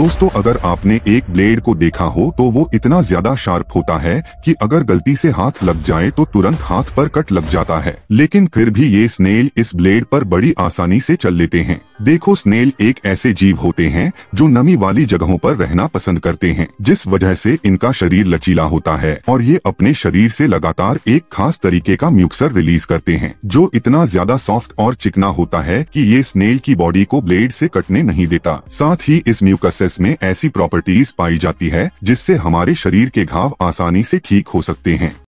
दोस्तों अगर आपने एक ब्लेड को देखा हो तो वो इतना ज्यादा शार्प होता है कि अगर गलती से हाथ लग जाए तो तुरंत हाथ पर कट लग जाता है लेकिन फिर भी ये स्नेल इस ब्लेड पर बड़ी आसानी से चल लेते हैं देखो स्नेल एक ऐसे जीव होते हैं जो नमी वाली जगहों पर रहना पसंद करते हैं जिस वजह से इनका शरीर लचीला होता है और ये अपने शरीर से लगातार एक खास तरीके का म्यूक्सर रिलीज करते हैं जो इतना ज्यादा सॉफ्ट और चिकना होता है कि ये स्नेल की बॉडी को ब्लेड से कटने नहीं देता साथ ही इस म्यूकस प्रोसेस में ऐसी प्रॉपर्टीज पाई जाती है जिससे हमारे शरीर के घाव आसानी से ठीक हो सकते हैं